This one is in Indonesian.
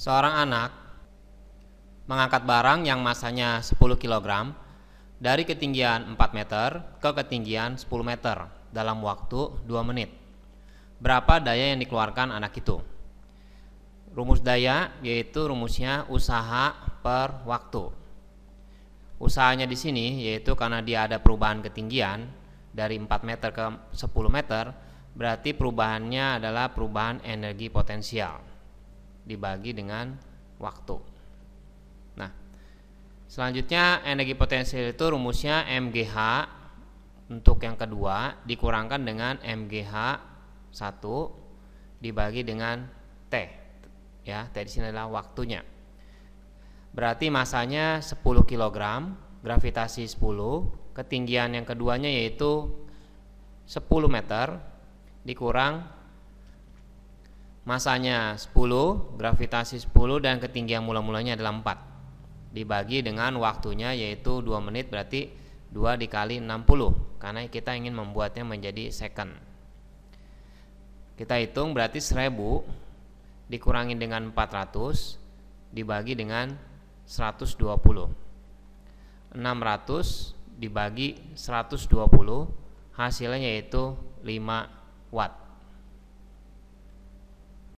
Seorang anak mengangkat barang yang masanya 10 kg dari ketinggian 4 meter ke ketinggian 10 meter dalam waktu 2 menit. Berapa daya yang dikeluarkan anak itu? Rumus daya yaitu rumusnya usaha per waktu. Usahanya di sini yaitu karena dia ada perubahan ketinggian dari 4 meter ke 10 meter, berarti perubahannya adalah perubahan energi potensial dibagi dengan waktu. Nah, selanjutnya energi potensial itu rumusnya MGH untuk yang kedua dikurangkan dengan MGH 1 dibagi dengan T. Ya, T di sini adalah waktunya. Berarti masanya 10 kg, gravitasi 10, ketinggian yang keduanya yaitu 10 meter dikurang masanya 10 gravitasi 10 dan ketinggian mula-mulanya adalah 4 dibagi dengan waktunya yaitu 2 menit berarti 2 dikali 60 karena kita ingin membuatnya menjadi second kita hitung berarti 1000 dikurangi dengan 400 dibagi dengan 120 600 dibagi 120 hasilnya yaitu 5 watt